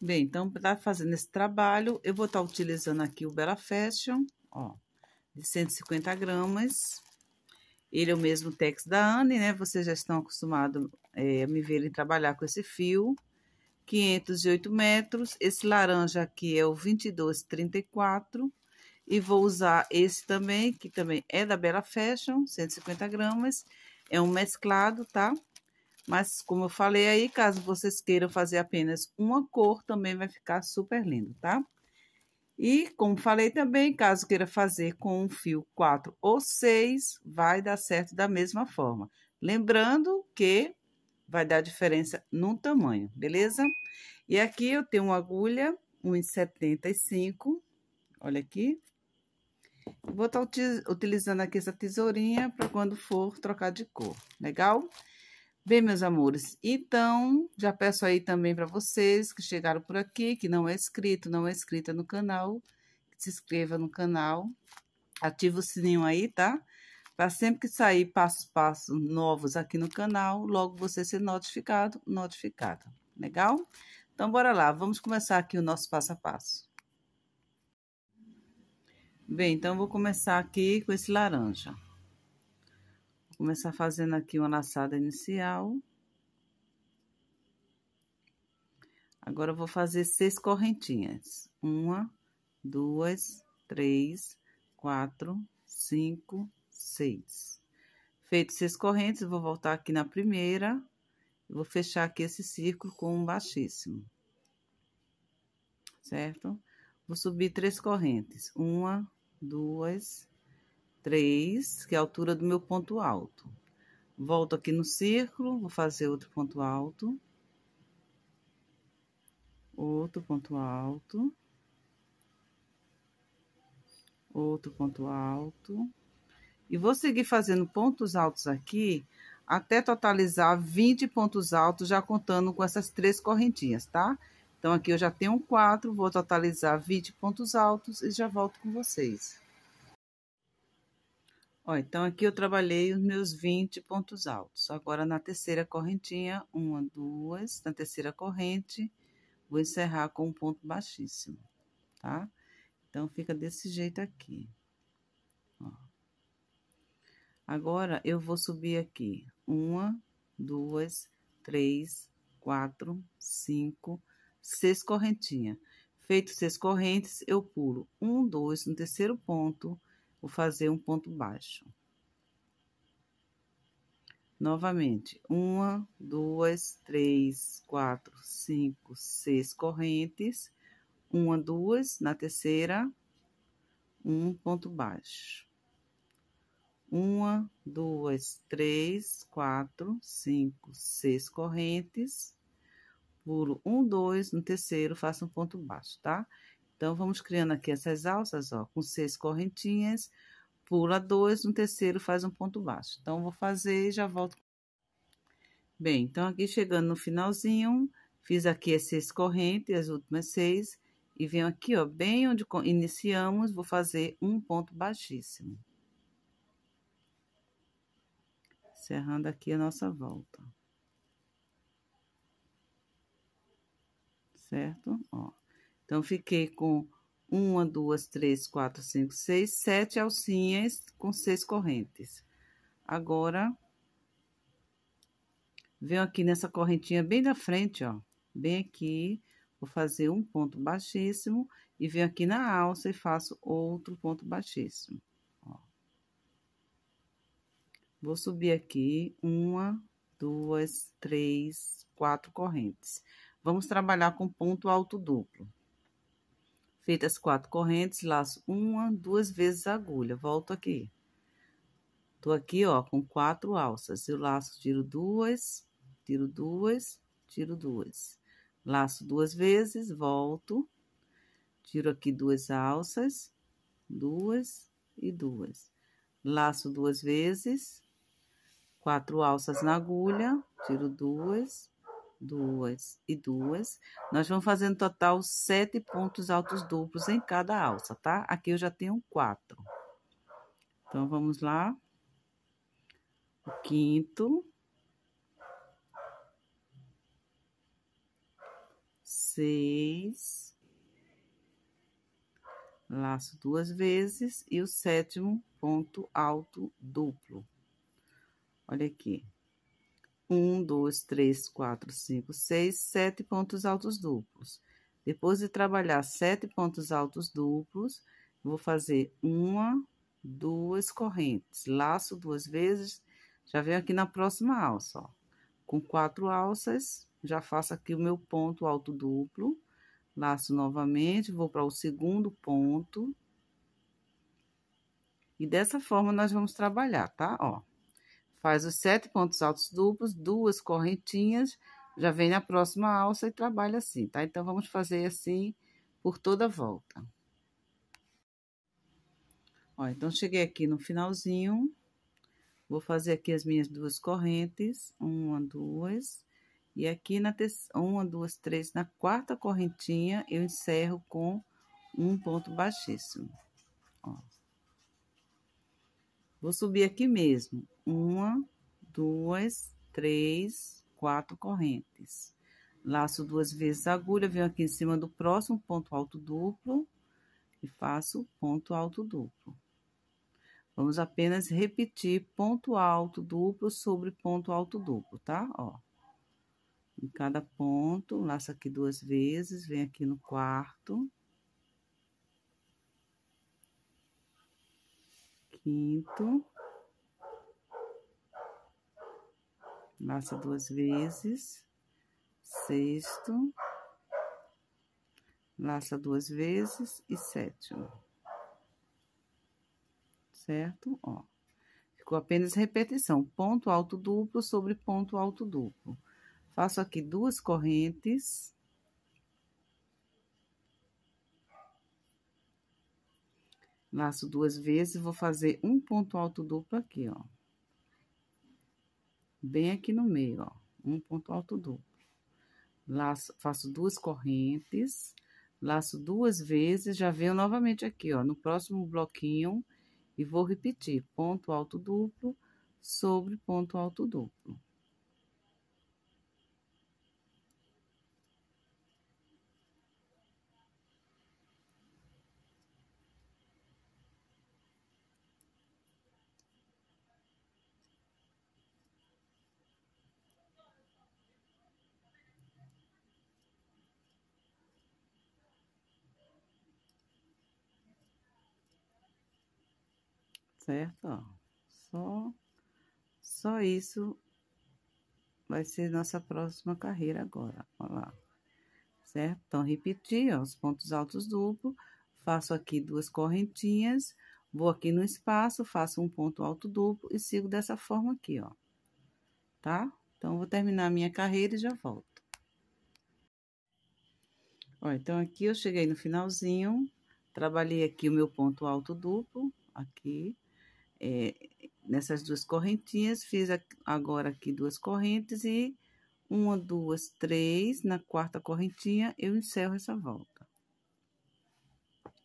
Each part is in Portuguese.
Bem, então, para tá fazer esse trabalho, eu vou estar tá utilizando aqui o Bella Fashion, ó, de 150 gramas. Ele é o mesmo tex da Anne, né? Vocês já estão acostumados é, a me verem trabalhar com esse fio. 508 metros. Esse laranja aqui é o 2234. E vou usar esse também, que também é da Bella Fashion, 150 gramas. É um mesclado, tá? Mas, como eu falei aí, caso vocês queiram fazer apenas uma cor, também vai ficar super lindo, tá? E, como falei também, caso queira fazer com um fio 4 ou 6, vai dar certo da mesma forma. Lembrando que vai dar diferença no tamanho, beleza? E aqui eu tenho uma agulha 1,75, olha aqui. Vou estar utilizando aqui essa tesourinha para quando for trocar de cor, legal? Legal? Bem, meus amores, então já peço aí também para vocês que chegaram por aqui, que não é inscrito, não é inscrita no canal, se inscreva no canal, ativa o sininho aí, tá? Para sempre que sair passos passos novos aqui no canal, logo você ser notificado, notificada. Legal? Então, bora lá, vamos começar aqui o nosso passo a passo. Bem, então vou começar aqui com esse laranja. Começar fazendo aqui uma laçada inicial. Agora, eu vou fazer seis correntinhas. Uma, duas, três, quatro, cinco, seis. Feito seis correntes, eu vou voltar aqui na primeira. Eu vou fechar aqui esse círculo com um baixíssimo. Certo? Vou subir três correntes. Uma, duas, 3, que é a altura do meu ponto alto. Volto aqui no círculo, vou fazer outro ponto alto. Outro ponto alto. Outro ponto alto. E vou seguir fazendo pontos altos aqui, até totalizar 20 pontos altos, já contando com essas três correntinhas, tá? Então, aqui eu já tenho 4, vou totalizar 20 pontos altos e já volto com vocês. Ó, então, aqui eu trabalhei os meus 20 pontos altos. Agora, na terceira correntinha, uma, duas, na terceira corrente, vou encerrar com um ponto baixíssimo, tá? Então, fica desse jeito aqui. Ó. Agora, eu vou subir aqui. Uma, duas, três, quatro, cinco, seis correntinhas. Feito seis correntes, eu pulo um, dois no terceiro ponto Vou fazer um ponto baixo. Novamente, uma, duas, três, quatro, cinco, seis correntes. Uma, duas, na terceira, um ponto baixo. Uma, duas, três, quatro, cinco, seis correntes. Pulo um, dois, no terceiro, faço um ponto baixo, tá? Tá? Então, vamos criando aqui essas alças, ó, com seis correntinhas, pula dois, no terceiro faz um ponto baixo. Então, vou fazer e já volto. Bem, então, aqui chegando no finalzinho, fiz aqui as seis correntes, as últimas seis, e venho aqui, ó, bem onde iniciamos, vou fazer um ponto baixíssimo. Cerrando aqui a nossa volta. Certo? Ó. Então, fiquei com uma, duas, três, quatro, cinco, seis, sete alcinhas com seis correntes. Agora, venho aqui nessa correntinha bem da frente, ó, bem aqui, vou fazer um ponto baixíssimo e venho aqui na alça e faço outro ponto baixíssimo, ó. Vou subir aqui uma, duas, três, quatro correntes. Vamos trabalhar com ponto alto duplo. Feitas quatro correntes, laço uma, duas vezes a agulha. Volto aqui. Tô aqui, ó, com quatro alças. Eu laço, tiro duas, tiro duas, tiro duas. Laço duas vezes, volto. Tiro aqui duas alças, duas e duas. Laço duas vezes, quatro alças na agulha, tiro duas, duas e duas. Nós vamos fazer no total sete pontos altos duplos em cada alça, tá? Aqui eu já tenho quatro. Então, vamos lá. O quinto. Seis. Laço duas vezes e o sétimo ponto alto duplo. Olha aqui um, dois, três, quatro, cinco, seis, sete pontos altos duplos. Depois de trabalhar sete pontos altos duplos, vou fazer uma, duas correntes. Laço duas vezes, já venho aqui na próxima alça, ó. Com quatro alças, já faço aqui o meu ponto alto duplo. Laço novamente, vou para o segundo ponto. E dessa forma, nós vamos trabalhar, tá? Ó. Faz os sete pontos altos duplos, duas correntinhas, já vem na próxima alça e trabalha assim, tá? Então, vamos fazer assim por toda a volta. Ó, então, cheguei aqui no finalzinho, vou fazer aqui as minhas duas correntes, uma, duas, e aqui na uma, duas, três, na quarta correntinha, eu encerro com um ponto baixíssimo, ó. Vou subir aqui mesmo, uma, duas, três, quatro correntes. Laço duas vezes a agulha, venho aqui em cima do próximo ponto alto duplo e faço ponto alto duplo. Vamos apenas repetir ponto alto duplo sobre ponto alto duplo, tá? Ó. Em cada ponto, laço aqui duas vezes, vem aqui no quarto. Quinto. laço duas vezes, sexto, laça duas vezes e sétimo. Certo? Ó. Ficou apenas repetição, ponto alto duplo sobre ponto alto duplo. Faço aqui duas correntes. Laço duas vezes, e vou fazer um ponto alto duplo aqui, ó bem aqui no meio, ó, um ponto alto duplo. Laço, faço duas correntes, laço duas vezes, já venho novamente aqui, ó, no próximo bloquinho e vou repetir ponto alto duplo sobre ponto alto duplo. certo? Ó, só, só isso vai ser nossa próxima carreira agora, ó lá, certo? Então, repetir, ó, os pontos altos duplo, faço aqui duas correntinhas, vou aqui no espaço, faço um ponto alto duplo e sigo dessa forma aqui, ó, tá? Então, vou terminar a minha carreira e já volto. Ó, então, aqui eu cheguei no finalzinho, trabalhei aqui o meu ponto alto duplo, aqui, é, nessas duas correntinhas, fiz agora aqui duas correntes e uma, duas, três, na quarta correntinha eu encerro essa volta.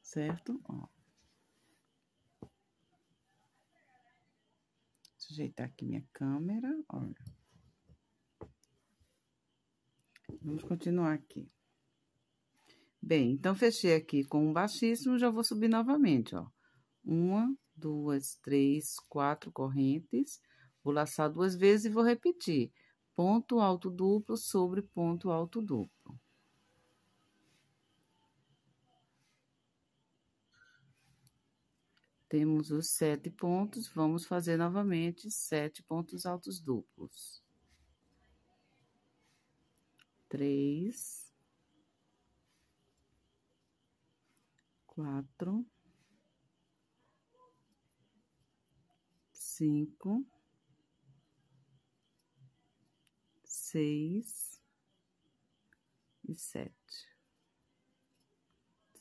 Certo? Ó. Ajeitar aqui minha câmera, olha. Vamos continuar aqui. Bem, então, fechei aqui com um baixíssimo, já vou subir novamente, ó. Uma, duas, três, quatro correntes. Vou laçar duas vezes e vou repetir. Ponto alto duplo sobre ponto alto duplo. Temos os sete pontos, vamos fazer novamente sete pontos altos duplos. Três. Quatro. cinco, seis e sete.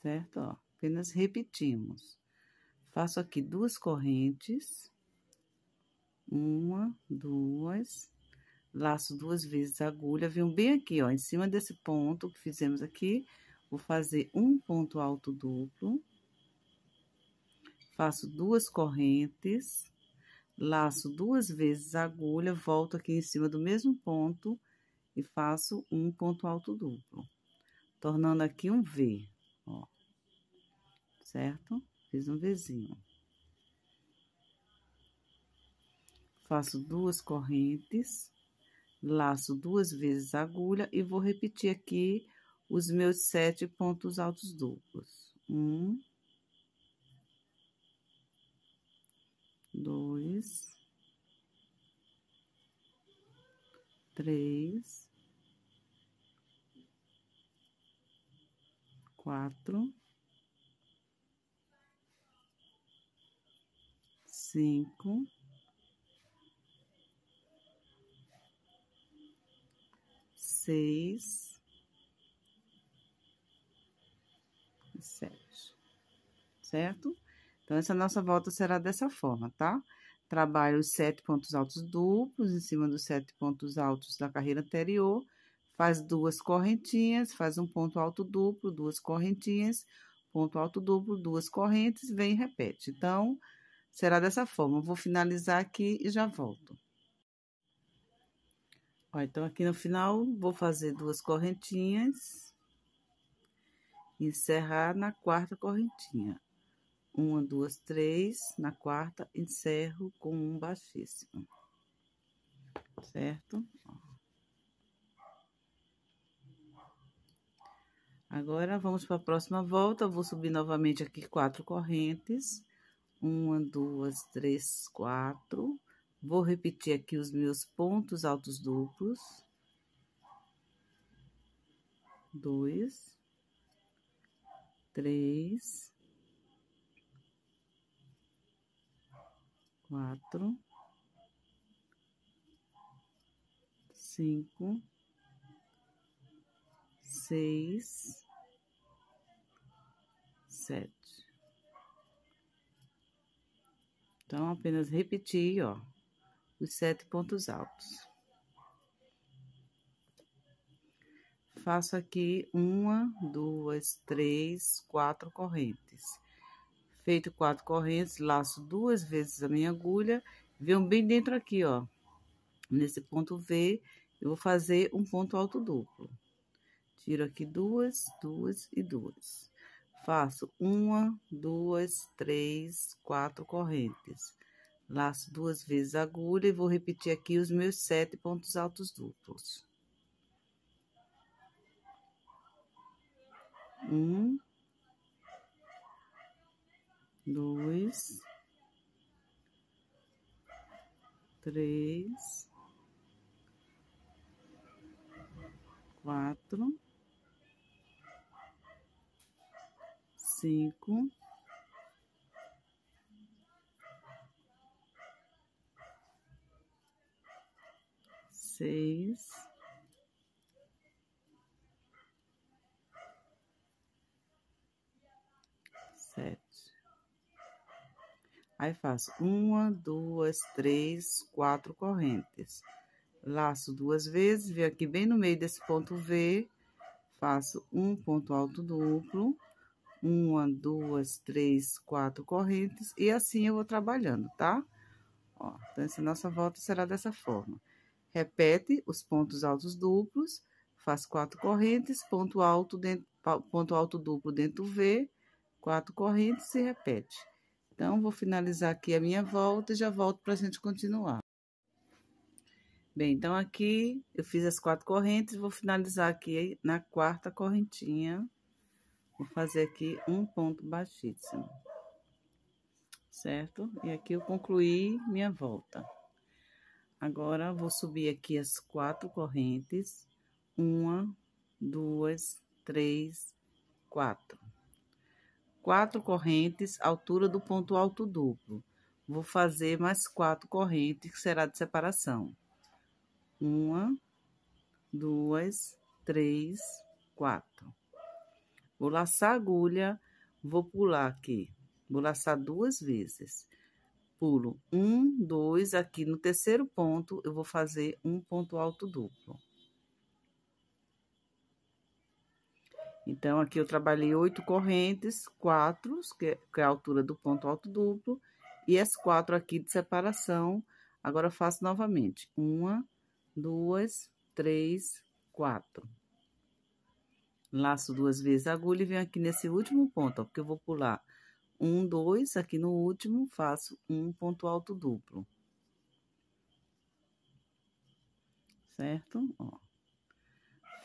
Certo? Ó, apenas repetimos. Faço aqui duas correntes. Uma, duas. Laço duas vezes a agulha. Venho bem aqui, ó, em cima desse ponto que fizemos aqui. Vou fazer um ponto alto duplo faço duas correntes, laço duas vezes a agulha, volto aqui em cima do mesmo ponto e faço um ponto alto duplo, tornando aqui um V, ó, certo? Fiz um Vzinho. Faço duas correntes, laço duas vezes a agulha e vou repetir aqui os meus sete pontos altos duplos. Um, dois, três, quatro, cinco, seis sete, certo? Então, essa nossa volta será dessa forma, tá? Trabalho os sete pontos altos duplos em cima dos sete pontos altos da carreira anterior, faz duas correntinhas, faz um ponto alto duplo, duas correntinhas, ponto alto duplo, duas correntes, vem e repete. Então, será dessa forma. Eu vou finalizar aqui e já volto. Ó, então, aqui no final, vou fazer duas correntinhas, encerrar na quarta correntinha uma, duas, três. Na quarta, encerro com um baixíssimo. Certo? Agora, vamos para a próxima volta. vou subir novamente aqui quatro correntes. Uma, duas, três, quatro. Vou repetir aqui os meus pontos altos duplos. Dois. Três quatro, cinco, seis, sete. Então, apenas repetir, ó, os sete pontos altos. Faço aqui uma, duas, três, quatro correntes feito quatro correntes, laço duas vezes a minha agulha, venho bem dentro aqui, ó, nesse ponto V, eu vou fazer um ponto alto duplo. Tiro aqui duas, duas e duas. Faço uma, duas, três, quatro correntes. Laço duas vezes a agulha e vou repetir aqui os meus sete pontos altos duplos. Um, dois, três, quatro, cinco, seis. Aí faço uma, duas, três, quatro correntes. Laço duas vezes, venho aqui bem no meio desse ponto V, faço um ponto alto duplo, uma, duas, três, quatro correntes, e assim eu vou trabalhando, tá? Ó, então, essa nossa volta será dessa forma. Repete os pontos altos duplos, faz quatro correntes, ponto alto, dentro, ponto alto duplo dentro do V, quatro correntes e repete. Então, vou finalizar aqui a minha volta e já volto para a gente continuar. Bem, então aqui eu fiz as quatro correntes, vou finalizar aqui na quarta correntinha. Vou fazer aqui um ponto baixíssimo, certo? E aqui eu concluí minha volta. Agora, vou subir aqui as quatro correntes. Uma, duas, três, quatro quatro correntes, altura do ponto alto duplo. Vou fazer mais quatro correntes, que será de separação. Uma, duas, três, quatro. Vou laçar a agulha, vou pular aqui. Vou laçar duas vezes. Pulo um, dois, aqui no terceiro ponto, eu vou fazer um ponto alto duplo. Então, aqui eu trabalhei oito correntes, quatro, é, que é a altura do ponto alto duplo, e as quatro aqui de separação. Agora, eu faço novamente. Uma, duas, três, quatro. Laço duas vezes a agulha e venho aqui nesse último ponto, ó, porque eu vou pular um, dois, aqui no último, faço um ponto alto duplo. Certo? Ó.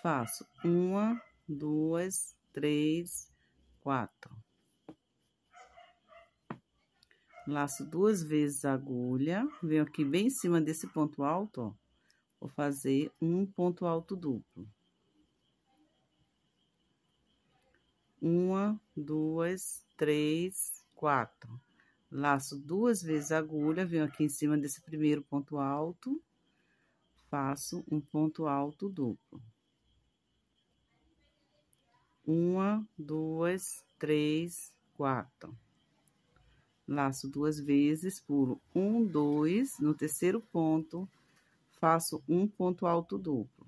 Faço uma duas, três, quatro. Laço duas vezes a agulha, venho aqui bem em cima desse ponto alto, ó, vou fazer um ponto alto duplo. Uma, duas, três, quatro. Laço duas vezes a agulha, venho aqui em cima desse primeiro ponto alto, faço um ponto alto duplo. Uma, duas, três, quatro. Laço duas vezes, pulo um, dois, no terceiro ponto, faço um ponto alto duplo.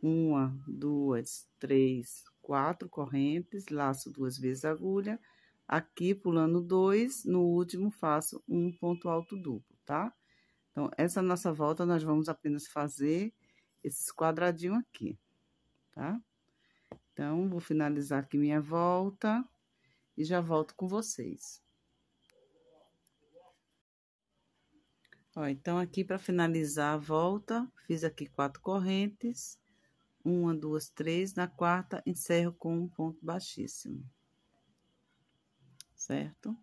Uma, duas, três, quatro correntes, laço duas vezes agulha. Aqui, pulando dois, no último, faço um ponto alto duplo, tá? Então, essa nossa volta, nós vamos apenas fazer esses quadradinhos aqui tá? Então, vou finalizar aqui minha volta e já volto com vocês. Ó, então, aqui para finalizar a volta, fiz aqui quatro correntes. Uma, duas, três. Na quarta, encerro com um ponto baixíssimo. Certo?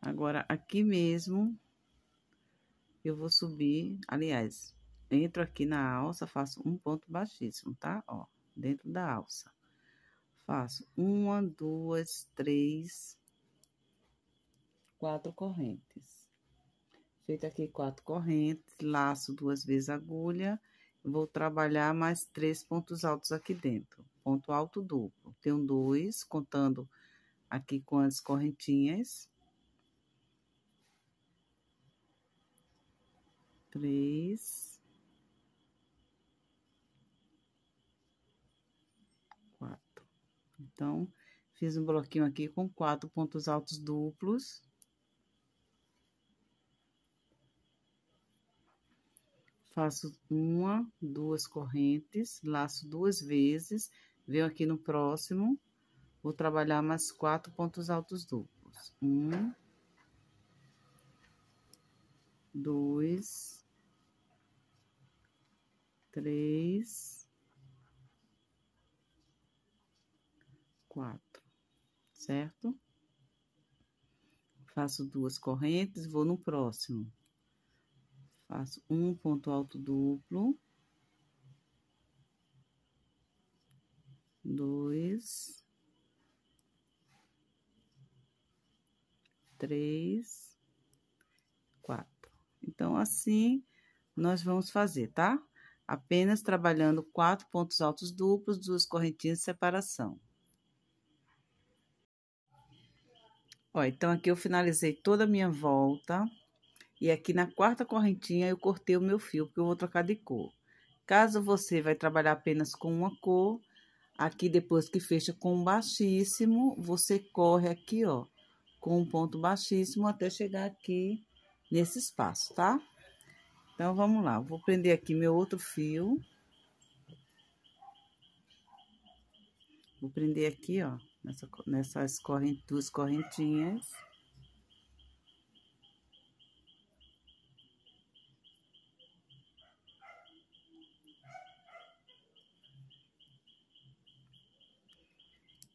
Agora, aqui mesmo, eu vou subir, aliás, entro aqui na alça, faço um ponto baixíssimo, tá? Ó, dentro da alça. Faço uma, duas, três, quatro correntes. Feito aqui quatro correntes, laço duas vezes a agulha, vou trabalhar mais três pontos altos aqui dentro. Ponto alto duplo. Tenho dois, contando aqui com as correntinhas. Três. Então, fiz um bloquinho aqui com quatro pontos altos duplos. Faço uma, duas correntes, laço duas vezes, venho aqui no próximo, vou trabalhar mais quatro pontos altos duplos. Um, dois, três, quatro, certo? Faço duas correntes, vou no próximo. Faço um ponto alto duplo. Dois. Três. Quatro. Então, assim, nós vamos fazer, tá? Apenas trabalhando quatro pontos altos duplos, duas correntinhas de separação. Ó, então aqui eu finalizei toda a minha volta. E aqui na quarta correntinha eu cortei o meu fio, porque eu vou trocar de cor. Caso você vai trabalhar apenas com uma cor, aqui depois que fecha com baixíssimo, você corre aqui, ó, com um ponto baixíssimo até chegar aqui nesse espaço, tá? Então, vamos lá. Eu vou prender aqui meu outro fio. Vou prender aqui, ó nessa, nessas corrent, duas correntinhas.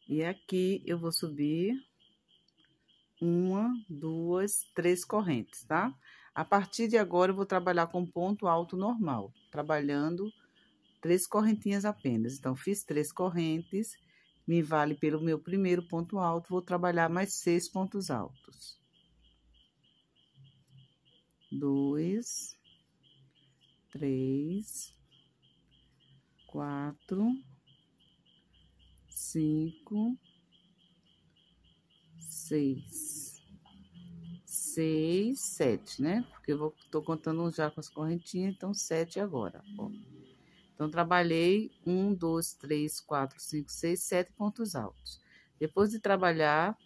E aqui eu vou subir uma, duas, três correntes, tá? A partir de agora, eu vou trabalhar com ponto alto normal, trabalhando três correntinhas apenas. Então, fiz três correntes me vale pelo meu primeiro ponto alto, vou trabalhar mais seis pontos altos. Dois, três, quatro, cinco, seis. Seis, sete, né? Porque eu vou, tô contando já com as correntinhas, então sete agora, ó. Então, trabalhei um, dois, três, quatro, cinco, seis, sete pontos altos. Depois de trabalhar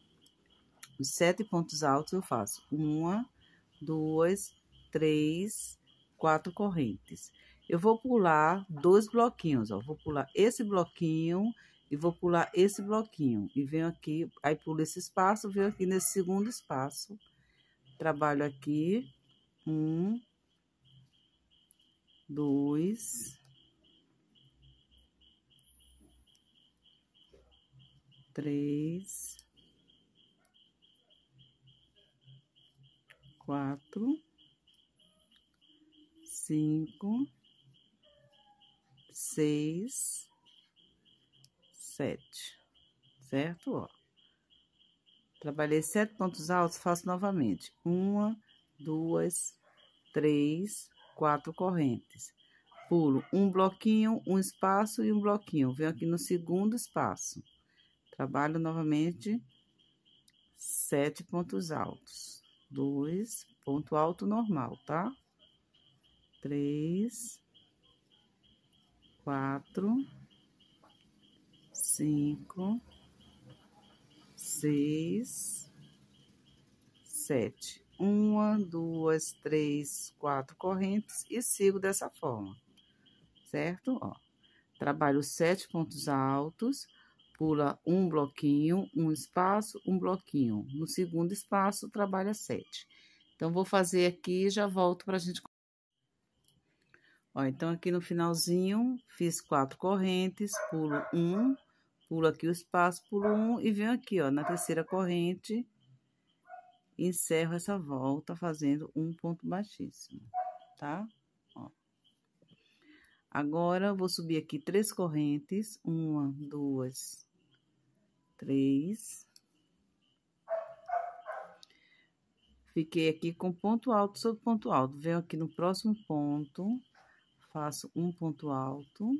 os sete pontos altos, eu faço uma, duas, três, quatro correntes. Eu vou pular dois bloquinhos, ó. Vou pular esse bloquinho e vou pular esse bloquinho. E venho aqui, aí pulo esse espaço, venho aqui nesse segundo espaço. Trabalho aqui. Um, dois, três, quatro, cinco, seis, sete, certo? Ó, trabalhei sete pontos altos, faço novamente uma, duas, três, quatro correntes. Pulo um bloquinho, um espaço e um bloquinho. Venho aqui no segundo espaço Trabalho novamente sete pontos altos. Dois, ponto alto normal, tá? Três, quatro, cinco, seis, sete. Uma, duas, três, quatro correntes e sigo dessa forma, certo? Ó, trabalho sete pontos altos pula um bloquinho, um espaço, um bloquinho. No segundo espaço, trabalha sete. Então, vou fazer aqui e já volto para a gente. Ó, então, aqui no finalzinho, fiz quatro correntes, pulo um, pulo aqui o espaço, pulo um e venho aqui, ó, na terceira corrente, encerro essa volta fazendo um ponto baixíssimo, tá? Agora, vou subir aqui três correntes, uma, duas, três. Fiquei aqui com ponto alto sobre ponto alto. Venho aqui no próximo ponto, faço um ponto alto.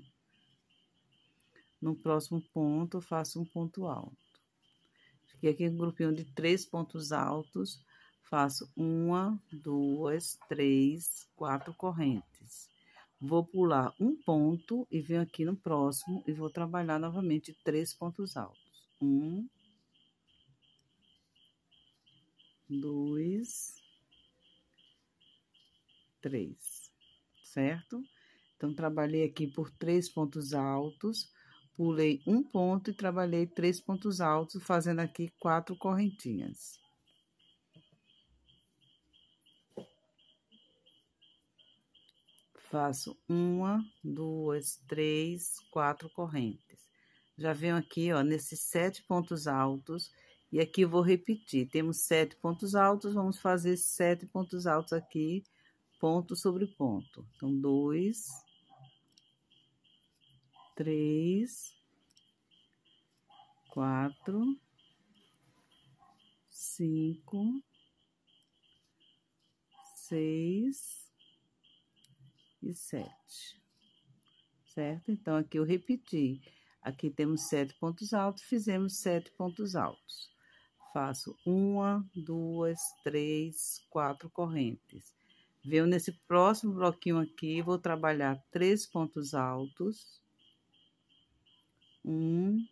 No próximo ponto, faço um ponto alto. Fiquei aqui com um grupinho de três pontos altos. Faço uma, duas, três, quatro correntes. Vou pular um ponto e venho aqui no próximo e vou trabalhar novamente três pontos altos um, dois, três, certo? Então, trabalhei aqui por três pontos altos, pulei um ponto e trabalhei três pontos altos, fazendo aqui quatro correntinhas. Faço uma, duas, três, quatro correntes. Já venho aqui, ó, nesses sete pontos altos. E aqui eu vou repetir. Temos sete pontos altos, vamos fazer sete pontos altos aqui, ponto sobre ponto. Então, dois, três, quatro, cinco, seis e sete. Certo? Então, aqui eu repeti Aqui temos sete pontos altos, fizemos sete pontos altos. Faço uma, duas, três, quatro correntes. Venho nesse próximo bloquinho aqui, vou trabalhar três pontos altos. Um,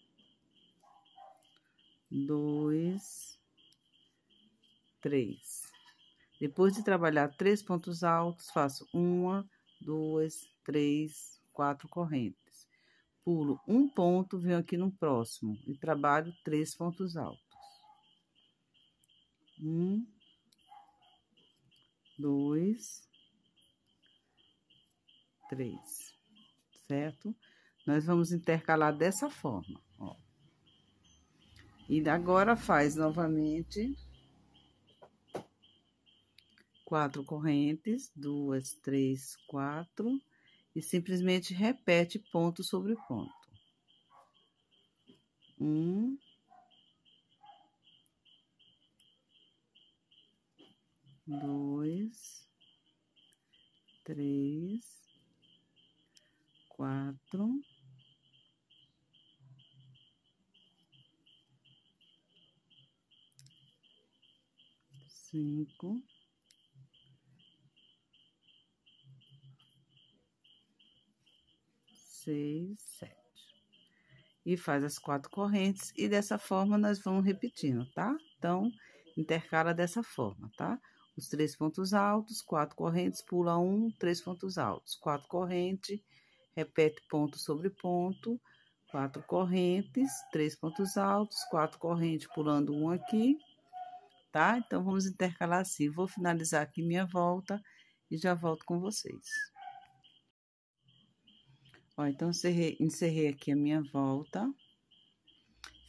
dois, três. Depois de trabalhar três pontos altos, faço uma, duas, três, quatro correntes pulo um ponto, venho aqui no próximo e trabalho três pontos altos. Um, dois, três, certo? Nós vamos intercalar dessa forma, ó. E agora faz novamente quatro correntes, duas, três, quatro e simplesmente repete ponto sobre ponto. Um. Dois, três, quatro, cinco. 6, 7. E faz as quatro correntes e dessa forma nós vamos repetindo, tá? Então, intercala dessa forma, tá? Os três pontos altos, quatro correntes, pula um, três pontos altos, quatro correntes, repete ponto sobre ponto, quatro correntes, três pontos altos, quatro correntes, pulando um aqui, tá? Então, vamos intercalar assim. Vou finalizar aqui minha volta e já volto com vocês. Ó, então, encerrei, encerrei aqui a minha volta.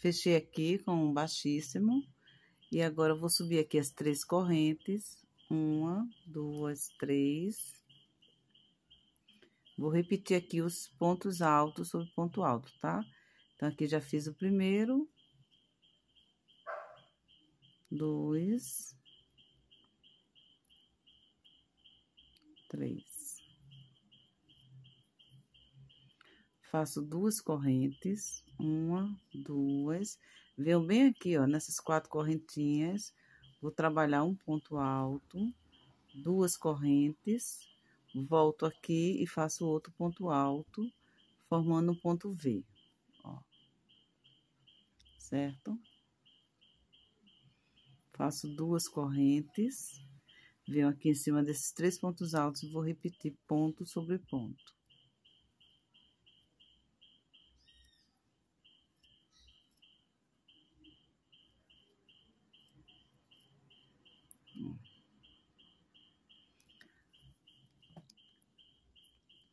Fechei aqui com um baixíssimo. E agora, eu vou subir aqui as três correntes. Uma, duas, três. Vou repetir aqui os pontos altos sobre ponto alto, tá? Então, aqui já fiz o primeiro. Dois. Três. faço duas correntes, uma, duas, venho bem aqui, ó, nessas quatro correntinhas, vou trabalhar um ponto alto, duas correntes, volto aqui e faço outro ponto alto, formando um ponto V, ó, certo? Faço duas correntes, venho aqui em cima desses três pontos altos e vou repetir ponto sobre ponto.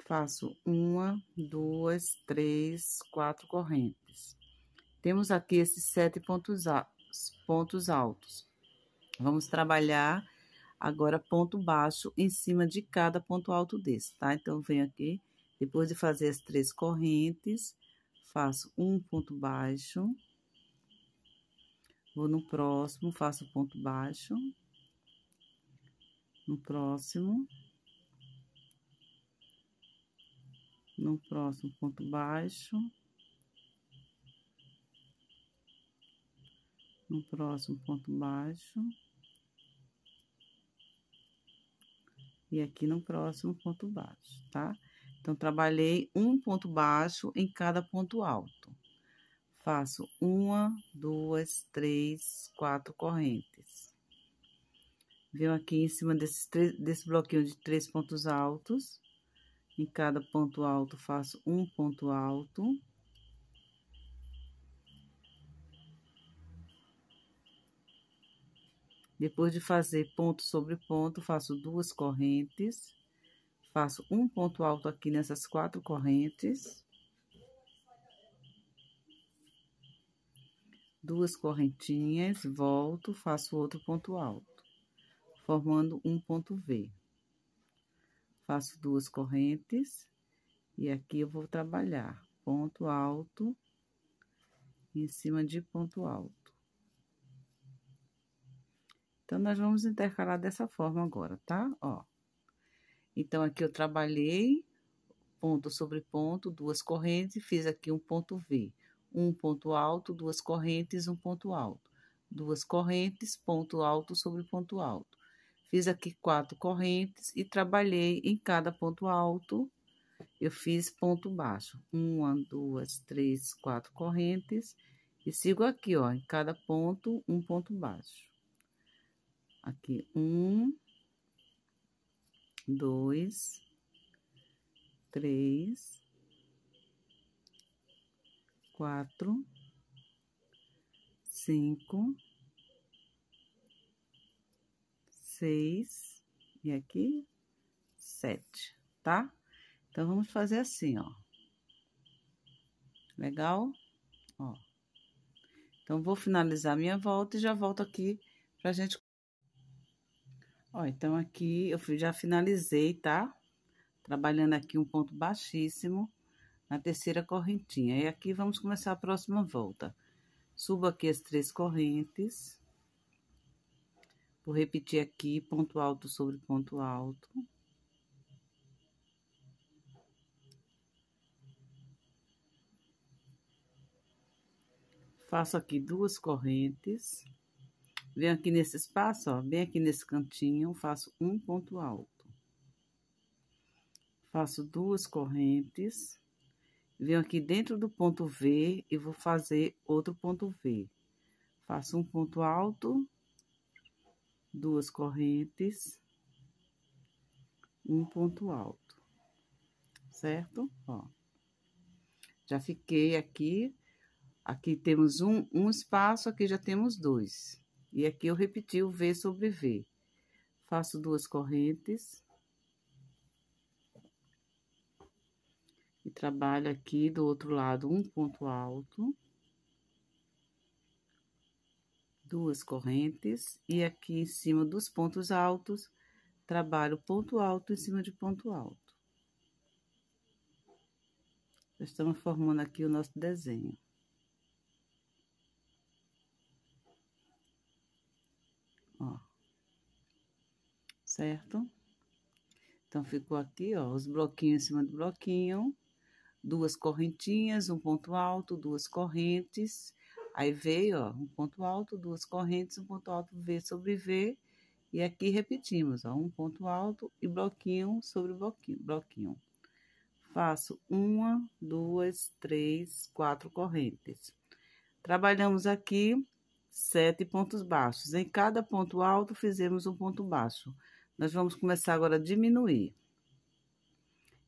faço uma, duas, três, quatro correntes. Temos aqui esses sete pontos, pontos altos. Vamos trabalhar agora ponto baixo em cima de cada ponto alto desse, tá? Então, venho aqui, depois de fazer as três correntes, faço um ponto baixo, vou no próximo, faço ponto baixo, no próximo, no próximo ponto baixo, no próximo ponto baixo, e aqui no próximo ponto baixo, tá? Então, trabalhei um ponto baixo em cada ponto alto. Faço uma, duas, três, quatro correntes. Venho aqui em cima desse, desse bloquinho de três pontos altos. Em cada ponto alto, faço um ponto alto. Depois de fazer ponto sobre ponto, faço duas correntes. Faço um ponto alto aqui nessas quatro correntes. Duas correntinhas, volto, faço outro ponto alto, formando um ponto V faço duas correntes e aqui eu vou trabalhar ponto alto em cima de ponto alto. Então, nós vamos intercalar dessa forma agora, tá? Ó. Então, aqui eu trabalhei ponto sobre ponto, duas correntes, fiz aqui um ponto V. Um ponto alto, duas correntes, um ponto alto. Duas correntes, ponto alto sobre ponto alto. Fiz aqui quatro correntes e trabalhei em cada ponto alto. Eu fiz ponto baixo. Uma, duas, três, quatro correntes. E sigo aqui, ó, em cada ponto, um ponto baixo. Aqui, um, dois, três, quatro, cinco seis e aqui sete, tá? Então, vamos fazer assim, ó. Legal? Ó. Então, vou finalizar minha volta e já volto aqui pra gente... Ó, então, aqui eu já finalizei, tá? Trabalhando aqui um ponto baixíssimo na terceira correntinha. E aqui, vamos começar a próxima volta. Subo aqui as três correntes Vou repetir aqui ponto alto sobre ponto alto. Faço aqui duas correntes. Venho aqui nesse espaço, ó, bem aqui nesse cantinho, faço um ponto alto. Faço duas correntes. Venho aqui dentro do ponto V e vou fazer outro ponto V. Faço um ponto alto duas correntes, um ponto alto, certo? Ó, já fiquei aqui, aqui temos um, um espaço, aqui já temos dois. E aqui eu repeti o V sobre V. Faço duas correntes. E trabalho aqui do outro lado um ponto alto duas correntes e aqui em cima dos pontos altos, trabalho ponto alto em cima de ponto alto. Já estamos formando aqui o nosso desenho. Ó. Certo? Então, ficou aqui, ó, os bloquinhos em cima do bloquinho, duas correntinhas, um ponto alto, duas correntes Aí veio, ó, um ponto alto, duas correntes, um ponto alto V sobre V. E aqui repetimos, ó, um ponto alto e bloquinho sobre bloquinho. bloquinho. Faço uma, duas, três, quatro correntes. Trabalhamos aqui sete pontos baixos. Em cada ponto alto, fizemos um ponto baixo. Nós vamos começar agora a diminuir.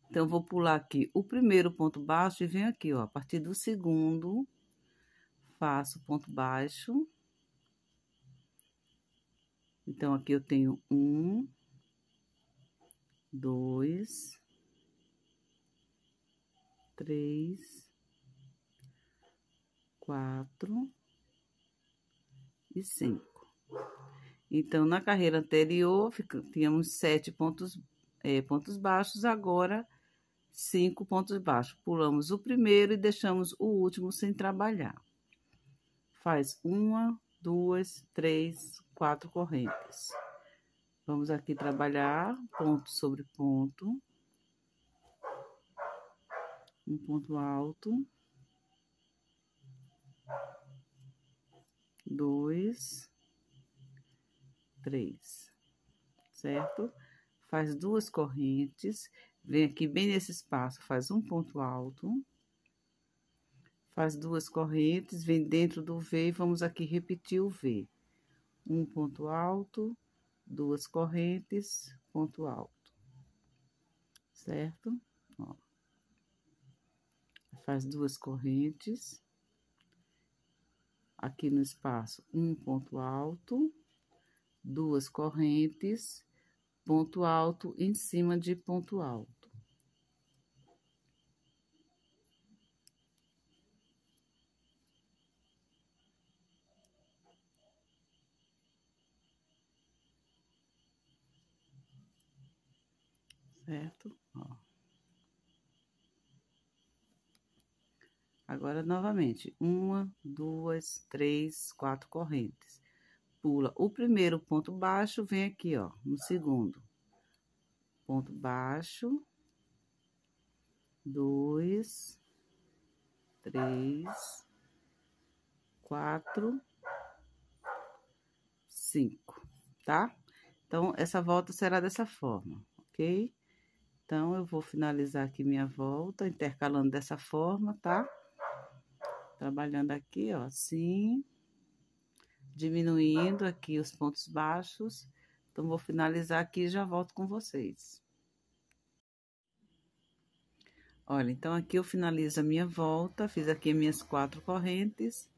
Então, vou pular aqui o primeiro ponto baixo e venho aqui, ó, a partir do segundo faço ponto baixo. Então, aqui eu tenho um, dois, três, quatro e cinco. Então, na carreira anterior, tínhamos sete pontos, é, pontos baixos, agora cinco pontos baixos. Pulamos o primeiro e deixamos o último sem trabalhar faz uma, duas, três, quatro correntes. Vamos aqui trabalhar ponto sobre ponto. Um ponto alto. Dois, três, certo? Faz duas correntes, vem aqui bem nesse espaço, faz um ponto alto faz duas correntes, vem dentro do V e vamos aqui repetir o V. Um ponto alto, duas correntes, ponto alto. Certo? Ó. Faz duas correntes. Aqui no espaço, um ponto alto, duas correntes, ponto alto em cima de ponto alto. Agora, novamente, uma, duas, três, quatro correntes. Pula o primeiro ponto baixo, vem aqui, ó, no segundo. Ponto baixo, dois, três, quatro, cinco, tá? Então, essa volta será dessa forma, ok? Então, eu vou finalizar aqui minha volta, intercalando dessa forma, tá? Trabalhando aqui, ó, assim. Diminuindo aqui os pontos baixos. Então, vou finalizar aqui e já volto com vocês. Olha, então aqui eu finalizo a minha volta, fiz aqui minhas quatro correntes,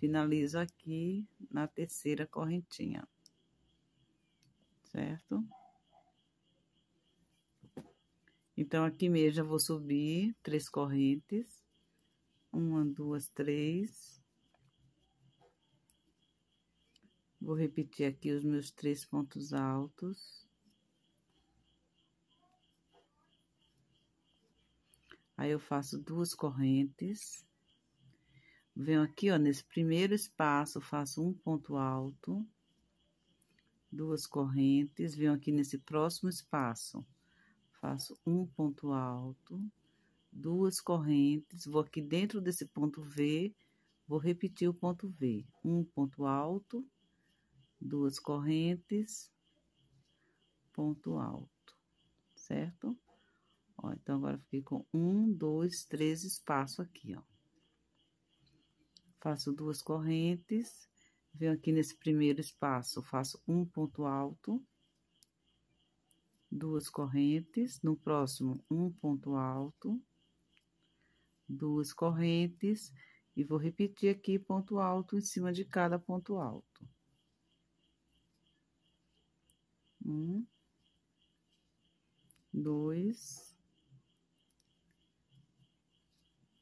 finalizo aqui na terceira correntinha, certo? Então, aqui mesmo eu vou subir três correntes. Uma, duas, três. Vou repetir aqui os meus três pontos altos. Aí, eu faço duas correntes. Venho aqui, ó, nesse primeiro espaço, faço um ponto alto. Duas correntes. Venho aqui nesse próximo espaço, faço um ponto alto duas correntes, vou aqui dentro desse ponto V, vou repetir o ponto V. Um ponto alto, duas correntes, ponto alto, certo? Ó, então, agora fiquei com um, dois, três espaço aqui, ó. Faço duas correntes, venho aqui nesse primeiro espaço, faço um ponto alto, duas correntes, no próximo, um ponto alto, duas correntes e vou repetir aqui ponto alto em cima de cada ponto alto. Um, dois,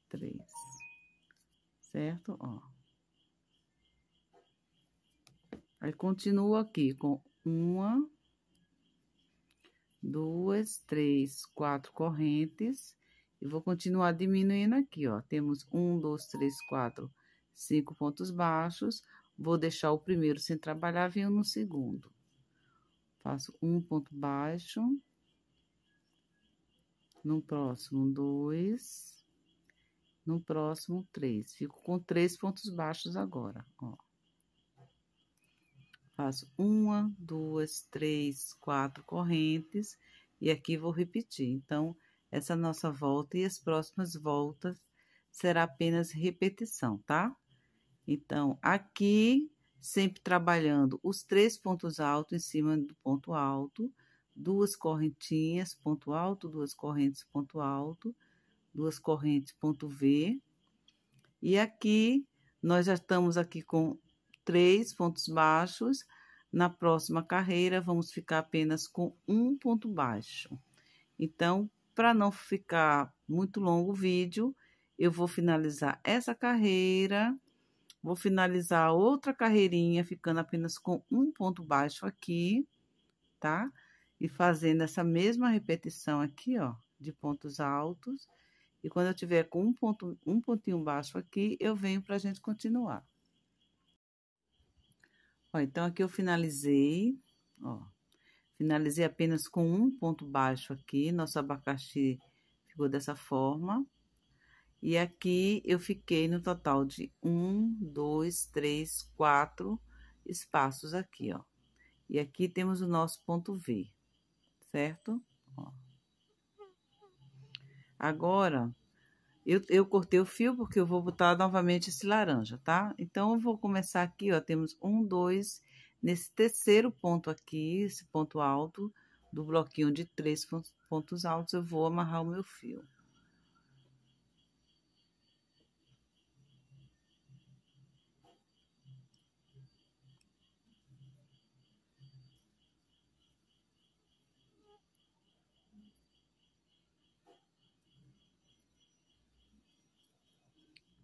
três, certo? Ó. Aí continuo aqui com uma, duas, três, quatro correntes e vou continuar diminuindo aqui, ó. Temos um, dois, três, quatro, cinco pontos baixos. Vou deixar o primeiro sem trabalhar, venho no segundo. Faço um ponto baixo. No próximo, dois. No próximo, três. Fico com três pontos baixos agora, ó. Faço uma, duas, três, quatro correntes. E aqui vou repetir. Então, essa nossa volta e as próximas voltas será apenas repetição, tá? Então, aqui, sempre trabalhando os três pontos altos em cima do ponto alto, duas correntinhas, ponto alto, duas correntes, ponto alto, duas correntes, ponto V. E aqui, nós já estamos aqui com três pontos baixos. Na próxima carreira, vamos ficar apenas com um ponto baixo. Então, para não ficar muito longo o vídeo, eu vou finalizar essa carreira, vou finalizar outra carreirinha, ficando apenas com um ponto baixo aqui, tá? E fazendo essa mesma repetição aqui, ó, de pontos altos. E quando eu tiver com um, ponto, um pontinho baixo aqui, eu venho para a gente continuar. Ó, então, aqui eu finalizei, ó, Finalizei apenas com um ponto baixo aqui, nosso abacaxi ficou dessa forma. E aqui eu fiquei no total de um, dois, três, quatro espaços aqui, ó. E aqui temos o nosso ponto V, certo? Ó. Agora, eu, eu cortei o fio porque eu vou botar novamente esse laranja, tá? Então, eu vou começar aqui, ó, temos um, dois, Nesse terceiro ponto aqui, esse ponto alto do bloquinho de três pontos altos, eu vou amarrar o meu fio.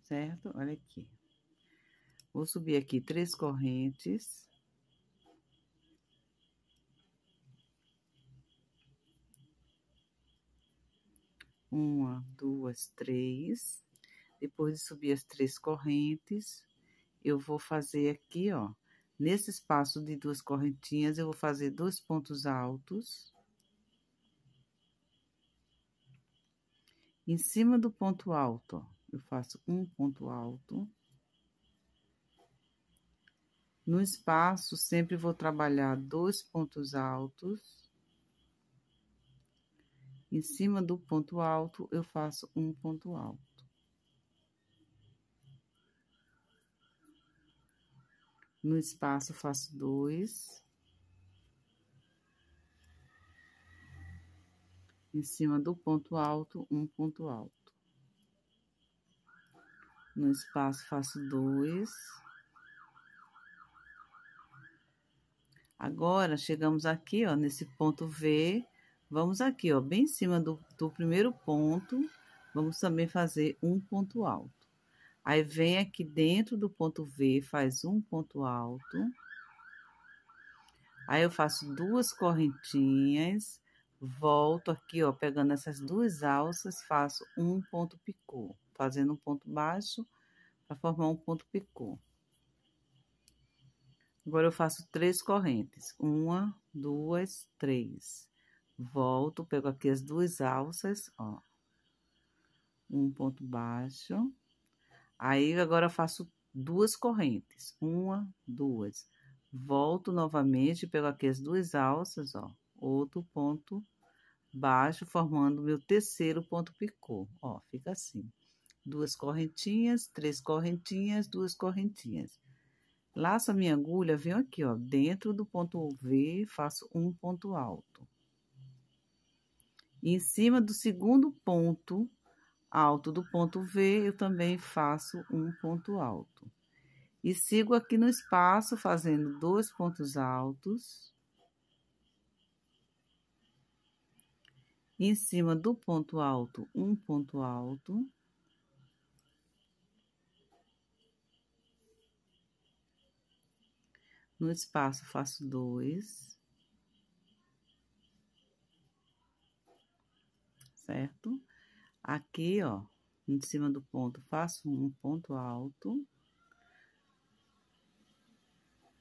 Certo? Olha aqui. Vou subir aqui três correntes. Uma, duas, três. Depois de subir as três correntes, eu vou fazer aqui, ó. Nesse espaço de duas correntinhas, eu vou fazer dois pontos altos. Em cima do ponto alto, ó, eu faço um ponto alto. No espaço, sempre vou trabalhar dois pontos altos. Em cima do ponto alto, eu faço um ponto alto. No espaço, faço dois. Em cima do ponto alto, um ponto alto. No espaço, faço dois. Agora, chegamos aqui, ó, nesse ponto V, Vamos aqui, ó, bem em cima do, do primeiro ponto, vamos também fazer um ponto alto. Aí vem aqui dentro do ponto V, faz um ponto alto. Aí eu faço duas correntinhas, volto aqui, ó, pegando essas duas alças, faço um ponto picô, fazendo um ponto baixo para formar um ponto picô. Agora eu faço três correntes, uma, duas, três volto, pego aqui as duas alças, ó. Um ponto baixo. Aí, agora faço duas correntes. Uma, duas. Volto novamente, pego aqui as duas alças, ó. Outro ponto baixo, formando meu terceiro ponto picô. Ó, fica assim. Duas correntinhas, três correntinhas, duas correntinhas. Laço a minha agulha, venho aqui, ó, dentro do ponto V, faço um ponto alto. E em cima do segundo ponto alto do ponto V, eu também faço um ponto alto. E sigo aqui no espaço fazendo dois pontos altos. Em cima do ponto alto, um ponto alto. No espaço faço dois. certo? Aqui, ó, em cima do ponto, faço um ponto alto,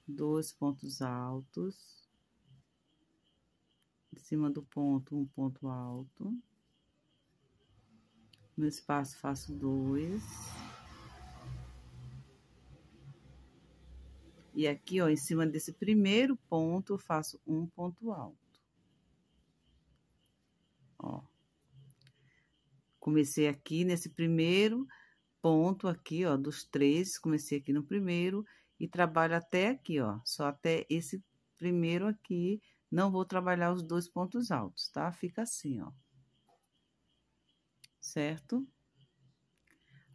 dois pontos altos, em cima do ponto, um ponto alto, no espaço faço dois, e aqui, ó, em cima desse primeiro ponto, faço um ponto alto. Comecei aqui nesse primeiro ponto aqui, ó, dos três, comecei aqui no primeiro e trabalho até aqui, ó, só até esse primeiro aqui, não vou trabalhar os dois pontos altos, tá? Fica assim, ó. Certo?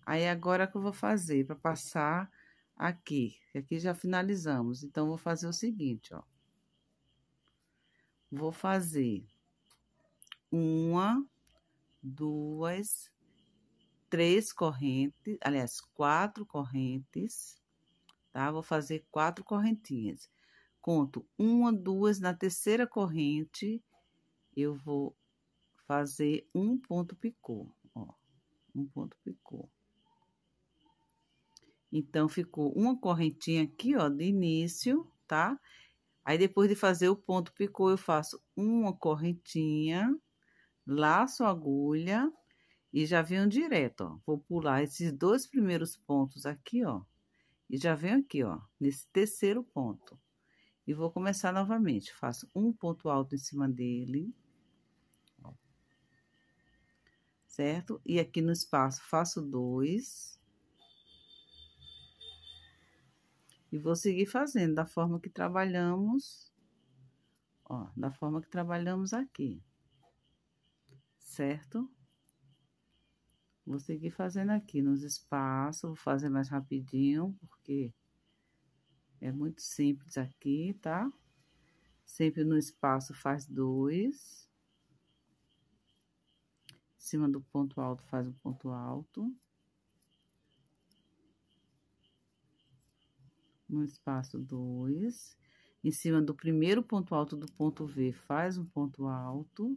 Aí, agora que eu vou fazer para passar aqui, aqui já finalizamos, então, vou fazer o seguinte, ó. Vou fazer uma duas, três correntes, aliás, quatro correntes, tá? Vou fazer quatro correntinhas. Conto uma, duas, na terceira corrente, eu vou fazer um ponto picô, ó, um ponto picô. Então, ficou uma correntinha aqui, ó, de início, tá? Aí, depois de fazer o ponto picô, eu faço uma correntinha, laço agulha e já venho direto, ó. Vou pular esses dois primeiros pontos aqui, ó. E já venho aqui, ó, nesse terceiro ponto. E vou começar novamente. Faço um ponto alto em cima dele. Certo? E aqui no espaço faço dois. E vou seguir fazendo da forma que trabalhamos, ó, da forma que trabalhamos aqui certo? Vou seguir fazendo aqui nos espaços, vou fazer mais rapidinho, porque é muito simples aqui, tá? Sempre no espaço faz dois. Em cima do ponto alto faz um ponto alto. No espaço dois. Em cima do primeiro ponto alto do ponto V faz um ponto alto.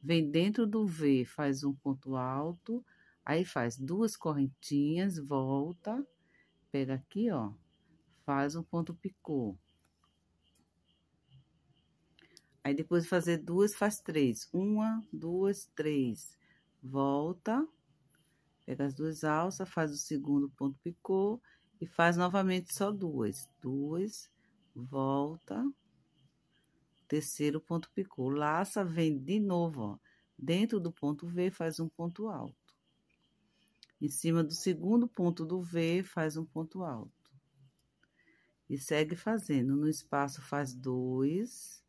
Vem dentro do V, faz um ponto alto, aí faz duas correntinhas, volta, pega aqui, ó, faz um ponto picô. Aí depois de fazer duas, faz três. Uma, duas, três. Volta, pega as duas alças, faz o segundo ponto picô e faz novamente só duas. Duas, volta, terceiro ponto picô. Laça, vem de novo, ó, dentro do ponto V, faz um ponto alto. Em cima do segundo ponto do V, faz um ponto alto. E segue fazendo. No espaço, faz dois.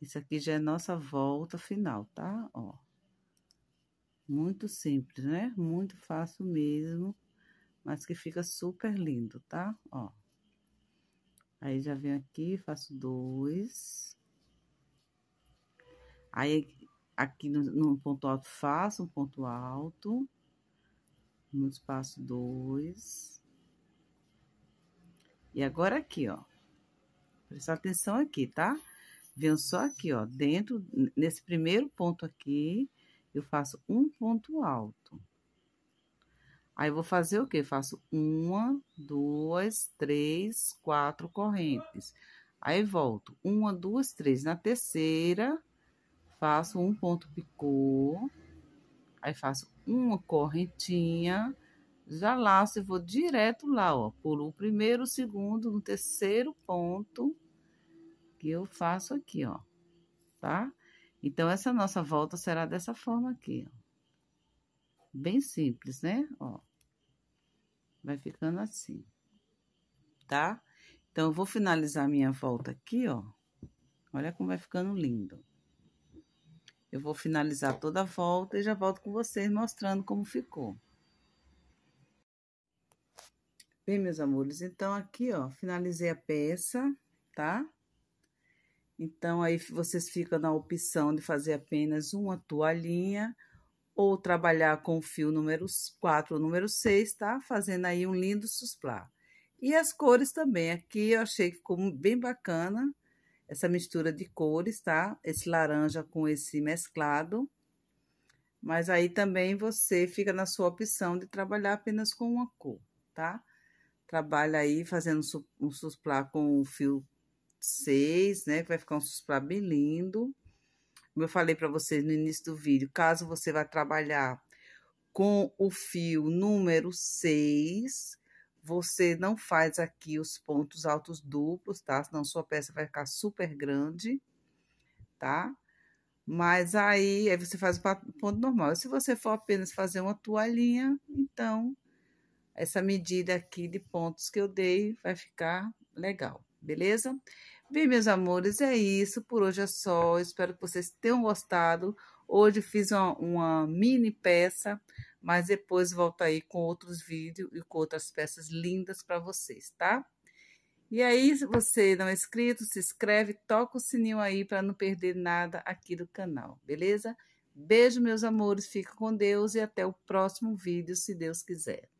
Isso aqui já é nossa volta final, tá? Ó. Muito simples, né? Muito fácil mesmo, mas que fica super lindo, tá? Ó. Aí, já venho aqui, faço dois. Aí, aqui no, no ponto alto, faço um ponto alto. No espaço, dois. E agora aqui, ó. Presta atenção aqui, tá? Venho só aqui, ó, dentro, nesse primeiro ponto aqui, eu faço um ponto alto. Aí, vou fazer o quê? Faço uma, duas, três, quatro correntes. Aí, volto. Uma, duas, três. Na terceira, faço um ponto picô. Aí, faço uma correntinha. Já laço e vou direto lá, ó. Pulo o primeiro, o segundo, no terceiro ponto que eu faço aqui, ó. Tá? Então, essa nossa volta será dessa forma aqui, ó. Bem simples, né? Ó. Vai ficando assim, tá? Então, eu vou finalizar minha volta aqui, ó. Olha como vai ficando lindo. Eu vou finalizar toda a volta e já volto com vocês mostrando como ficou. Bem, meus amores, então aqui, ó, finalizei a peça, tá? Então, aí vocês ficam na opção de fazer apenas uma toalhinha ou trabalhar com o fio número 4 ou número 6, tá? Fazendo aí um lindo susplá. E as cores também, aqui eu achei que ficou bem bacana essa mistura de cores, tá? Esse laranja com esse mesclado. Mas aí também você fica na sua opção de trabalhar apenas com uma cor, tá? Trabalha aí fazendo um susplá com o fio 6, né? Que vai ficar um susplá bem lindo. Como eu falei para vocês no início do vídeo, caso você vá trabalhar com o fio número 6, você não faz aqui os pontos altos duplos, tá? Senão sua peça vai ficar super grande, tá? Mas aí, aí você faz o ponto normal. Se você for apenas fazer uma toalhinha, então essa medida aqui de pontos que eu dei vai ficar legal, beleza? Bem, meus amores, é isso. Por hoje é só. Espero que vocês tenham gostado. Hoje fiz uma, uma mini peça, mas depois volto aí com outros vídeos e com outras peças lindas para vocês, tá? E aí, se você não é inscrito, se inscreve, toca o sininho aí para não perder nada aqui do canal, beleza? Beijo, meus amores, fica com Deus e até o próximo vídeo, se Deus quiser.